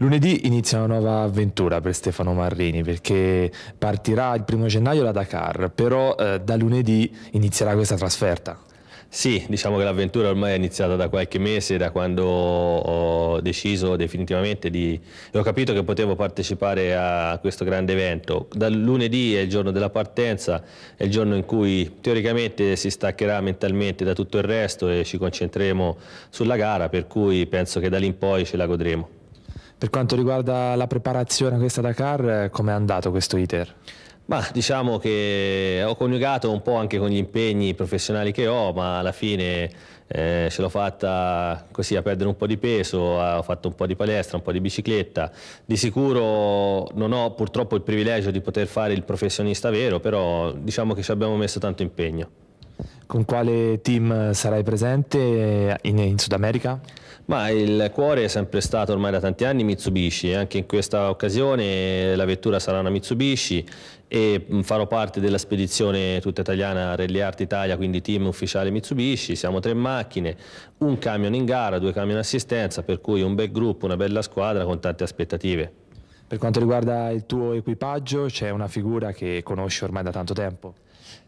Lunedì inizia una nuova avventura per Stefano Marrini perché partirà il primo gennaio la Dakar, però eh, da lunedì inizierà questa trasferta. Sì, diciamo che l'avventura ormai è iniziata da qualche mese, da quando ho deciso definitivamente di... ho capito che potevo partecipare a questo grande evento. Dal lunedì è il giorno della partenza, è il giorno in cui teoricamente si staccherà mentalmente da tutto il resto e ci concentreremo sulla gara, per cui penso che da lì in poi ce la godremo. Per quanto riguarda la preparazione a questa Dakar, come è andato questo iter? Ma diciamo che ho coniugato un po' anche con gli impegni professionali che ho, ma alla fine eh, ce l'ho fatta così a perdere un po' di peso, ho fatto un po' di palestra, un po' di bicicletta. Di sicuro non ho purtroppo il privilegio di poter fare il professionista vero, però diciamo che ci abbiamo messo tanto impegno. Con quale team sarai presente in, in Sud America? Ma il cuore è sempre stato ormai da tanti anni Mitsubishi, anche in questa occasione la vettura sarà una Mitsubishi e farò parte della spedizione tutta italiana Rally Art Italia, quindi team ufficiale Mitsubishi, siamo tre macchine, un camion in gara, due camion in assistenza, per cui un bel gruppo, una bella squadra con tante aspettative. Per quanto riguarda il tuo equipaggio c'è una figura che conosci ormai da tanto tempo.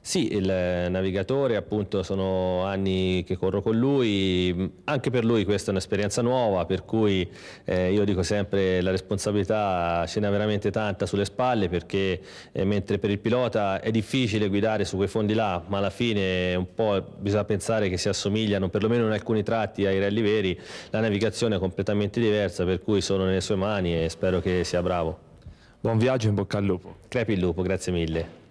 Sì, il navigatore appunto sono anni che corro con lui, anche per lui questa è un'esperienza nuova per cui eh, io dico sempre la responsabilità ce n'è veramente tanta sulle spalle perché eh, mentre per il pilota è difficile guidare su quei fondi là ma alla fine un po' bisogna pensare che si assomigliano perlomeno in alcuni tratti ai rally veri, la navigazione è completamente diversa per cui sono nelle sue mani e spero che sia bravo. Buon viaggio in bocca al lupo. Crepi il lupo, grazie mille.